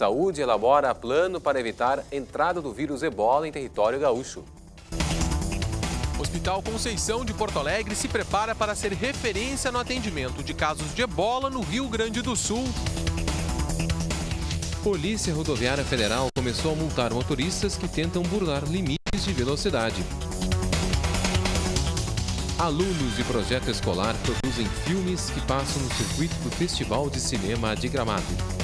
Saúde elabora plano para evitar entrada do vírus ebola em território gaúcho. Hospital Conceição de Porto Alegre se prepara para ser referência no atendimento de casos de ebola no Rio Grande do Sul. Polícia Rodoviária Federal começou a multar motoristas que tentam burlar limites de velocidade. Alunos de projeto escolar produzem filmes que passam no circuito do Festival de Cinema de Gramado.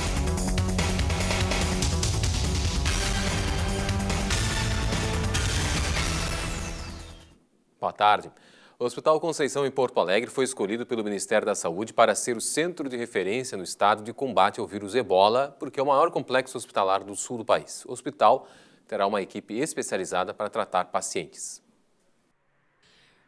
Boa tarde. O Hospital Conceição em Porto Alegre foi escolhido pelo Ministério da Saúde para ser o centro de referência no estado de combate ao vírus ebola, porque é o maior complexo hospitalar do sul do país. O hospital terá uma equipe especializada para tratar pacientes.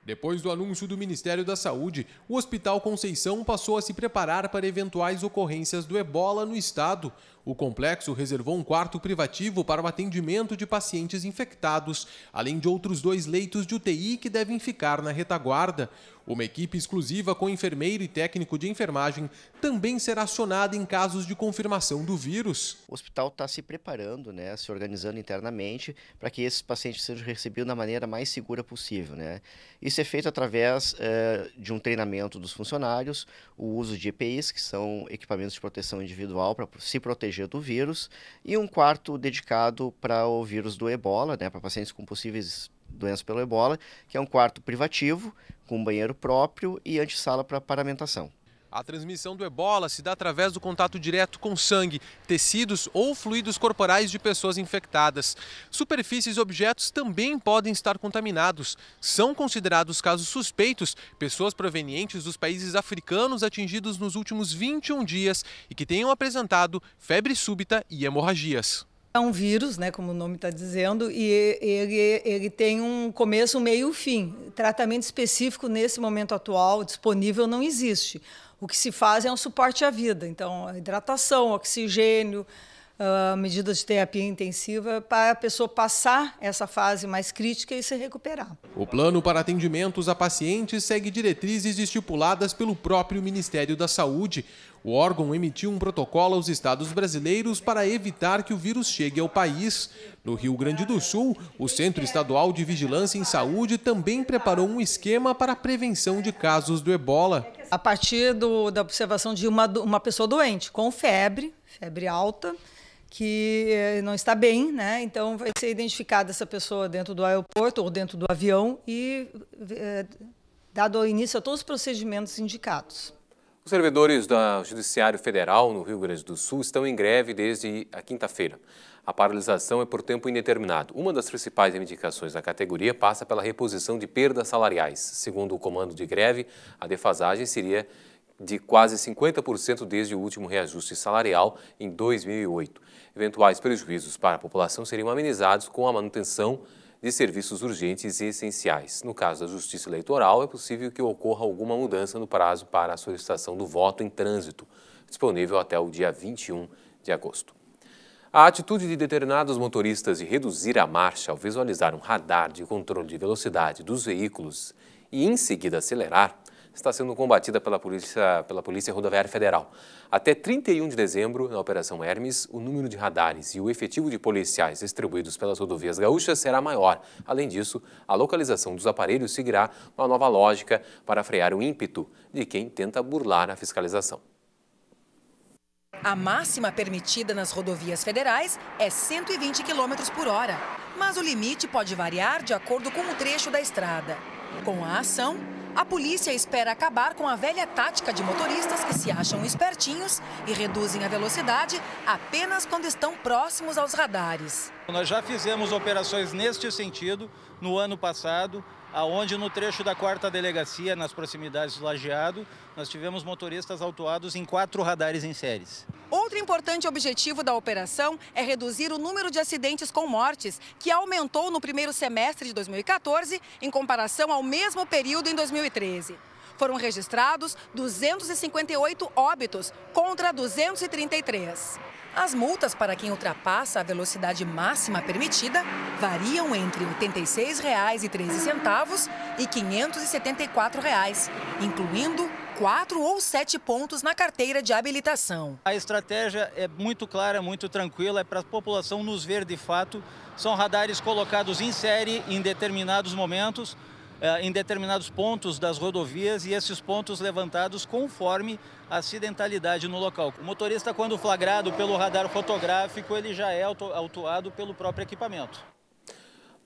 Depois do anúncio do Ministério da Saúde, o Hospital Conceição passou a se preparar para eventuais ocorrências do ebola no estado. O complexo reservou um quarto privativo para o atendimento de pacientes infectados, além de outros dois leitos de UTI que devem ficar na retaguarda. Uma equipe exclusiva com enfermeiro e técnico de enfermagem também será acionada em casos de confirmação do vírus. O hospital está se preparando, né, se organizando internamente para que esses pacientes sejam recebidos da maneira mais segura possível. Né? Isso é feito através eh, de um treinamento dos funcionários, o uso de EPIs, que são equipamentos de proteção individual para se proteger do vírus, e um quarto dedicado para o vírus do ebola, né, para pacientes com possíveis doenças pelo ebola, que é um quarto privativo com banheiro próprio e antessala para paramentação. A transmissão do ebola se dá através do contato direto com sangue, tecidos ou fluidos corporais de pessoas infectadas. Superfícies e objetos também podem estar contaminados. São considerados casos suspeitos pessoas provenientes dos países africanos atingidos nos últimos 21 dias e que tenham apresentado febre súbita e hemorragias. É um vírus, né, como o nome está dizendo, e ele, ele tem um começo, meio e fim. Tratamento específico nesse momento atual disponível não existe. O que se faz é um suporte à vida, então hidratação, oxigênio, uh, medidas de terapia intensiva para a pessoa passar essa fase mais crítica e se recuperar. O plano para atendimentos a pacientes segue diretrizes estipuladas pelo próprio Ministério da Saúde. O órgão emitiu um protocolo aos estados brasileiros para evitar que o vírus chegue ao país. No Rio Grande do Sul, o Centro Estadual de Vigilância em Saúde também preparou um esquema para a prevenção de casos do ebola. A partir do, da observação de uma, uma pessoa doente com febre, febre alta, que eh, não está bem, né? Então vai ser identificada essa pessoa dentro do aeroporto ou dentro do avião e é, dado início a todos os procedimentos indicados. Os servidores do Judiciário Federal no Rio Grande do Sul estão em greve desde a quinta-feira. A paralisação é por tempo indeterminado. Uma das principais reivindicações da categoria passa pela reposição de perdas salariais. Segundo o comando de greve, a defasagem seria de quase 50% desde o último reajuste salarial em 2008. Eventuais prejuízos para a população seriam amenizados com a manutenção de serviços urgentes e essenciais. No caso da Justiça Eleitoral, é possível que ocorra alguma mudança no prazo para a solicitação do voto em trânsito, disponível até o dia 21 de agosto. A atitude de determinados motoristas de reduzir a marcha ao visualizar um radar de controle de velocidade dos veículos e em seguida acelerar está sendo combatida pela Polícia, pela Polícia Rodoviária Federal. Até 31 de dezembro, na Operação Hermes, o número de radares e o efetivo de policiais distribuídos pelas rodovias gaúchas será maior. Além disso, a localização dos aparelhos seguirá uma nova lógica para frear o ímpeto de quem tenta burlar a fiscalização. A máxima permitida nas rodovias federais é 120 km por hora, mas o limite pode variar de acordo com o trecho da estrada. Com a ação, a polícia espera acabar com a velha tática de motoristas que se acham espertinhos e reduzem a velocidade apenas quando estão próximos aos radares. Nós já fizemos operações neste sentido no ano passado, aonde no trecho da quarta delegacia, nas proximidades do Lajeado, nós tivemos motoristas autuados em quatro radares em séries. Outro importante objetivo da operação é reduzir o número de acidentes com mortes, que aumentou no primeiro semestre de 2014 em comparação ao mesmo período em 2013. Foram registrados 258 óbitos contra 233. As multas para quem ultrapassa a velocidade máxima permitida variam entre R$ 86,13 e R$ 574, reais, incluindo quatro ou sete pontos na carteira de habilitação. A estratégia é muito clara, muito tranquila, é para a população nos ver de fato. São radares colocados em série em determinados momentos, eh, em determinados pontos das rodovias e esses pontos levantados conforme a acidentalidade no local. O motorista, quando flagrado pelo radar fotográfico, ele já é autuado pelo próprio equipamento.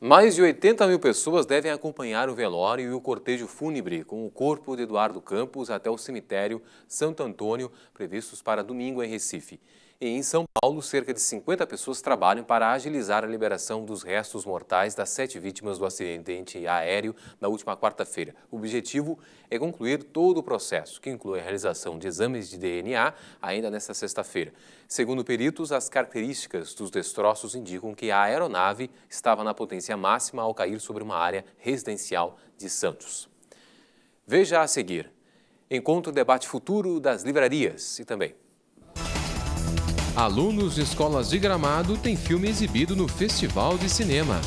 Mais de 80 mil pessoas devem acompanhar o velório e o cortejo fúnebre com o corpo de Eduardo Campos até o cemitério Santo Antônio, previstos para domingo em Recife. E em São Paulo, cerca de 50 pessoas trabalham para agilizar a liberação dos restos mortais das sete vítimas do acidente aéreo na última quarta-feira. O objetivo é concluir todo o processo, que inclui a realização de exames de DNA ainda nesta sexta-feira. Segundo peritos, as características dos destroços indicam que a aeronave estava na potência máxima ao cair sobre uma área residencial de Santos. Veja a seguir. Encontro debate futuro das livrarias e também Alunos de escolas de Gramado têm filme exibido no Festival de Cinema.